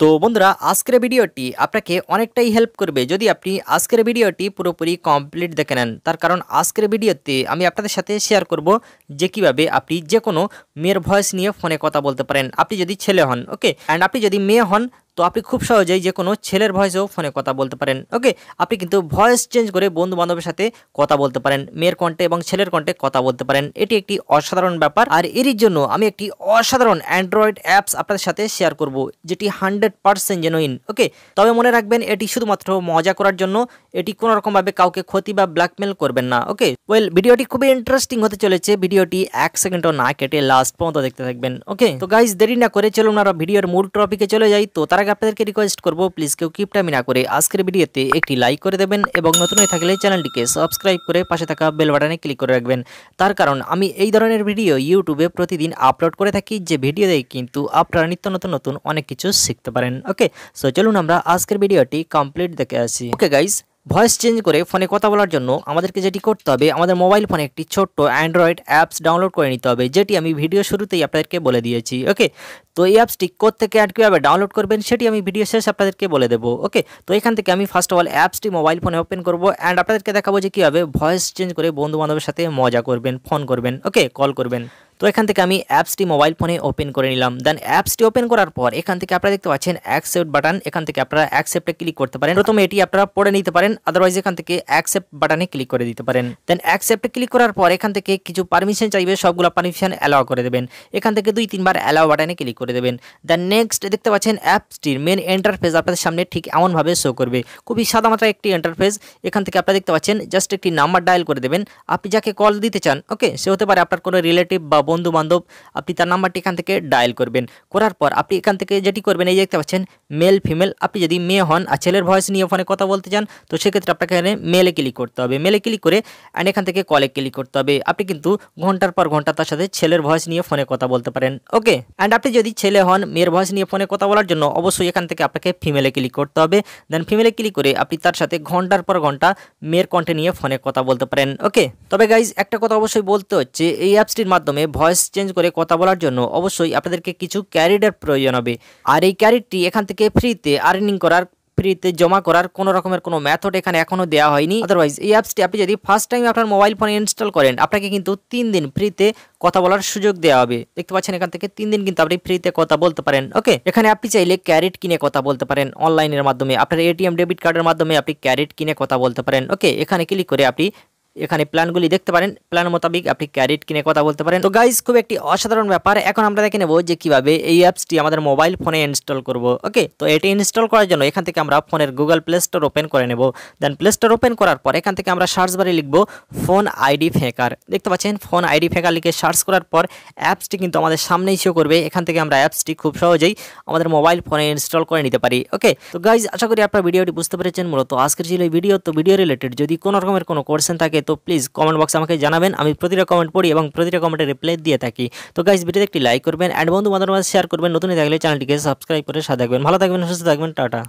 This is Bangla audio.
তো বন্ধুরা আজকের ভিডিওটি আপনাকে অনেকটাই হেল্প করবে যদি আপনি আজকের ভিডিওটি পুরোপুরি কমপ্লিট দেখে নেন তার কারণ আজকের ভিডিওতে আমি আপনাদের সাথে শেয়ার করব যে কিভাবে আপনি যে কোনো মেয়ের ভয়েস নিয়ে ফোনে কথা বলতে পারেন আপনি যদি ছেলে হন ওকে অ্যান্ড আপনি যদি মেয়ে হন তো আপনি খুব সহজেই যে কোনো ছেলের ভয়েসেও ফোনে কথা বলতে পারেন ওকে আপনি কিন্তু ভয়েস চেঞ্জ করে বন্ধু বান্ধবের সাথে কথা বলতে পারেন মেয়ের কণ্ঠে এবং ছেলের কণ্ঠে কথা বলতে পারেন এটি একটি অসাধারণ ব্যাপার আর এরই জন্য আমি একটি অসাধারণ অ্যান্ড্রয়েড অ্যাপস আপনাদের সাথে শেয়ার করব যেটি হান্ড্রেড পার্সেন্ট জেনুইন ওকে তবে মনে রাখবেন এটি শুধুমাত্র মজা করার জন্য এটি কোনো রকমভাবে কাউকে ক্ষতি বা ব্ল্যাকমেল করবেন না ওকে ওয়েল ভিডিওটি খুবই ইন্টারেস্টিং হতে চলেছে ভিডিওটি এক সেকেন্ডও না কেটে লাস্ট পর্যন্ত দেখতে থাকবেন ওকে তো গাইজ দেরি না করে চলুন আর ভিডিওর মূল টপিকে চলে যাই তো তারা আগে আপনাদেরকে রিকোয়েস্ট করব প্লিজ কেউ কিপটামি না করে আজকের ভিডিওতে একটি লাইক করে দেবেন এবং নতুন হয়ে থাকলে চ্যানেলটিকে সাবস্ক্রাইব করে পাশে থাকা বেল বাটনে ক্লিক করে রাখবেন তার কারণ আমি এই ধরনের ভিডিও ইউটিউবে প্রতিদিন আপলোড করে থাকি যে ভিডিও দিয়ে কিন্তু আপনারা নিত্য নতুন নতুন অনেক কিছু শিখতে পারেন ওকে সো চলুন আমরা আজকের ভিডিওটি কমপ্লিট দেখে আসি ওকে গাইজ ভয়েস চেঞ্জ করে ফোনে কথা বলার জন্য আমাদেরকে যেটি করতে হবে আমাদের মোবাইল ফোনে একটি ছোট্ট অ্যান্ড্রয়েড অ্যাপস ডাউনলোড করে নিতে হবে যেটি আমি ভিডিও শুরুতেই আপনাদেরকে বলে দিয়েছি ওকে তো এই অ্যাপসটি কোথেকে অ্যাড কীভাবে ডাউনলোড করবেন সেটি আমি ভিডিও শেষ আপনাদেরকে বলে দেবো ওকে তো এখান থেকে আমি ফার্স্ট অফ অল অ্যাপসটি মোবাইল ফোনে ওপেন করবো অ্যান্ড আপনাদেরকে দেখাবো যে কীভাবে ভয়েস চেঞ্জ করে বন্ধু বান্ধবের সাথে মজা করবেন ফোন করবেন ওকে কল করবেন তো এখান থেকে আমি অ্যাপসটি মোবাইল ফোনে ওপেন করে নিলাম দেন অ্যাপসটি ওপেন করার পর এখান থেকে আপনারা দেখতে পাচ্ছেন অ্যাকসেপ্ট বাটন এখান থেকে আপনারা অ্যাকসেপ্টে ক্লিক করতে পারেন প্রথমে এটি আপনারা পড়ে নিতে পারেন আদারওয়াইজ এখান থেকে অ্যাকসেপ্ট বাটনে ক্লিক করে দিতে পারেন দেন অ্যাকসেপ্টে ক্লিক করার পর এখান থেকে কিছু পারমিশন চাইবে সবগুলো পারমিশন অ্যালাও করে দেবেন এখান থেকে দুই তিনবার অ্যালাও বাটনে ক্লিক করে দেবেন দেন নেক্সট দেখতে পাচ্ছেন অ্যাপসটির মেন এন্টারফেস আপনাদের সামনে ঠিক এমনভাবে শো করবে খুবই সাদা মাত্রা একটি এন্টারফেস এখান থেকে আপনারা দেখতে পাচ্ছেন জাস্ট একটি নাম্বার ডায়াল করে দেবেন আপনি যাকে কল দিতে চান ওকে সে হতে পারে আপনার কোনো রিলেটিভ বা বন্ধু বান্ধব আপনি তার নাম্বারটি এখান থেকে ডায়াল করবেন করার পর আপনি এখান থেকে যেটি করবেন এই দেখতে পাচ্ছেন মেল ফিমেল আপনি যদি মেয়ে হন আর ছেলের ভয়েস নিয়ে ফোনে কথা বলতে চান তো সেক্ষেত্রে আপনাকে এখানে মেলে ক্লিক করতে হবে মেলে ক্লিক করে অ্যান্ড এখান থেকে কলে ক্লিক করতে হবে আপনি কিন্তু ঘন্টার পর ঘন্টা তার সাথে ছেলের ভয়েস নিয়ে ফোনে কথা বলতে পারেন ওকে অ্যান্ড আপনি যদি ছেলে হন মেয়ের ভয়েস নিয়ে ফোনে কথা বলার জন্য অবশ্যই এখান থেকে আপনাকে ফিমেলে ক্লিক করতে হবে দেন ফিমেলে ক্লিক করে আপনি তার সাথে ঘন্টার পর ঘন্টা মেয়ের কন্টে নিয়ে ফোনে কথা বলতে পারেন ওকে তবে গাইজ একটা কথা অবশ্যই বলতে হচ্ছে এই অ্যাপসটির মাধ্যমে ভয়েস চেঞ্জ করে কথা বলার জন্য অবশ্যই আপনাদেরকে কিছু ক্যারিডার প্রয়োজন হবে আর এই ক্যারিডটি এখান থেকে ফ্রিতে আর্নিং করার ফ্রিতে জমা করার কোনো রকমের কোনো মেথড এখানে এখনও দেওয়া হয়নি আদারওয়াইজ এই অ্যাপসটি আপনি যদি ফার্স্ট টাইম আপনার মোবাইল ফোনে ইনস্টল করেন আপনাকে কিন্তু তিন দিন ফ্রিতে কথা বলার সুযোগ দেওয়া হবে দেখতে পাচ্ছেন এখান থেকে তিন দিন কিন্তু আপনি ফ্রিতে কথা বলতে পারেন ওকে এখানে আপনি চাইলে ক্যারেট কিনে কথা বলতে পারেন অনলাইনের মাধ্যমে আপনার এটিএম ডেবিট কার্ডের মাধ্যমে আপনি ক্যারেট কিনে কথা বলতে পারেন ওকে এখানে ক্লিক করে আপনি এখানে প্ল্যানগুলি দেখতে পারেন প্ল্যান মোতাবেক আপনি ক্যারিট কিনে কথা বলতে পারেন তো গাইজ খুব একটি অসাধারণ ব্যাপার এখন আমরা দেখে নেব যে কীভাবে এই অ্যাপসটি আমাদের মোবাইল ফোনে ইনস্টল করব ওকে তো এটি ইনস্টল করার জন্য এখান থেকে আমরা ফোনের গুগল প্লে স্টোর ওপেন করে নেব দেন প্লে স্টোর ওপেন করার পর এখান থেকে আমরা সার্চ বারে লিখব ফোন আইডি ফেকার দেখতে পাচ্ছেন ফোন আইডি ফেকার লিখে সার্চ করার পর অ্যাপসটি কিন্তু আমাদের সামনেই শো করবে এখান থেকে আমরা অ্যাপসটি খুব সহজেই আমাদের মোবাইল ফোনে ইনস্টল করে নিতে পারি ওকে তো গাইজ আশা করি আপনার ভিডিওটি বুঝতে পেরেছেন মূলত আজকের ছিল এই ভিডিও তো ভিডিও রিলেটেড যদি কোনো রকমের কোনো কোয়েশ্চেন থাকে তো প্লিজ কমেন্ট বক্সে আমাকে জানাবেন আমি প্রতিটা কমেন্ট পড়ি এবং প্রতিটা কমেন্টে রিপ্লাই দিয়ে থাকি তো গাইজ ভিডিওতে একটি লাইক করবেন অ্যান্ড বন্ধু বান্ধবের মাঝে শেয়ার করবেন নতুনই থাকলে চ্যানেলটিকে সাবস্ক্রাইব করে সাথে থাকবেন ভালো থাকবেন সুস্থ থাকবেন টাটা